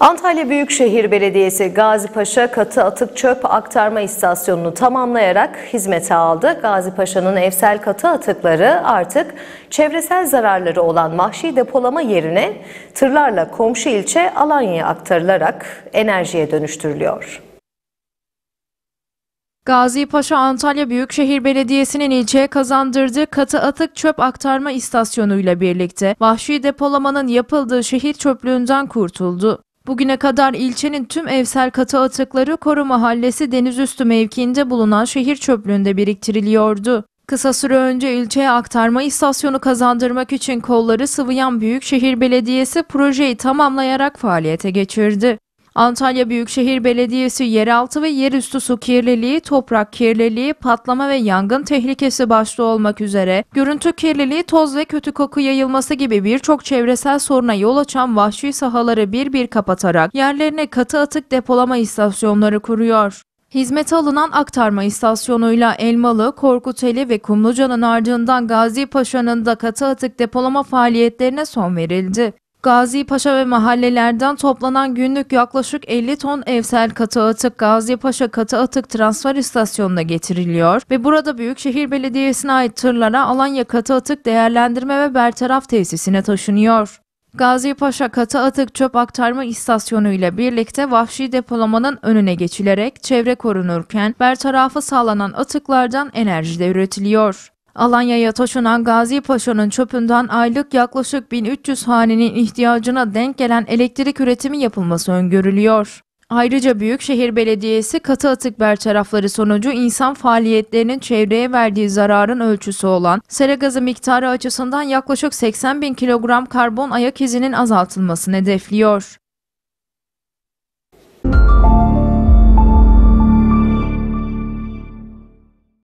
Antalya Büyükşehir Belediyesi Gazipaşa Katı Atık Çöp Aktarma İstasyonu'nu tamamlayarak hizmete aldı. Gazipaşa'nın evsel katı atıkları artık çevresel zararları olan mahşi depolama yerine tırlarla komşu ilçe Alanya'ya aktarılarak enerjiye dönüştürülüyor. Gazi Paşa Antalya Büyükşehir Belediyesi'nin ilçeye kazandırdığı katı atık çöp aktarma istasyonuyla birlikte vahşi depolamanın yapıldığı şehir çöplüğünden kurtuldu. Bugüne kadar ilçenin tüm evsel katı atıkları Koru Mahallesi Denizüstü mevkiinde bulunan şehir çöplüğünde biriktiriliyordu. Kısa süre önce ilçeye aktarma istasyonu kazandırmak için kolları sıvayan Büyükşehir Belediyesi projeyi tamamlayarak faaliyete geçirdi. Antalya Büyükşehir Belediyesi yeraltı ve yerüstü su kirliliği, toprak kirliliği, patlama ve yangın tehlikesi başta olmak üzere görüntü kirliliği, toz ve kötü koku yayılması gibi birçok çevresel soruna yol açan vahşi sahaları bir bir kapatarak yerlerine katı atık depolama istasyonları kuruyor. Hizmete alınan aktarma istasyonuyla Elmalı, Korkuteli ve Kumluca'nın ardından Gazi Paşa'nın da katı atık depolama faaliyetlerine son verildi. Gazi Paşa ve mahallelerden toplanan günlük yaklaşık 50 ton evsel katı atık Gazi Paşa katı atık transfer istasyonuna getiriliyor ve burada Büyükşehir Belediyesi'ne ait tırlara Alanya katı atık değerlendirme ve bertaraf tesisine taşınıyor. Gazi Paşa katı atık çöp aktarma istasyonu ile birlikte vahşi depolamanın önüne geçilerek çevre korunurken bertarafı sağlanan atıklardan enerji de üretiliyor. Alanya'ya taşınan Gazi Paşa'nın çöpünden aylık yaklaşık 1300 hanenin ihtiyacına denk gelen elektrik üretimi yapılması öngörülüyor. Ayrıca Büyükşehir Belediyesi katı atık bertarafları sonucu insan faaliyetlerinin çevreye verdiği zararın ölçüsü olan sera gazı miktarı açısından yaklaşık 80 bin kilogram karbon ayak izinin azaltılmasını hedefliyor.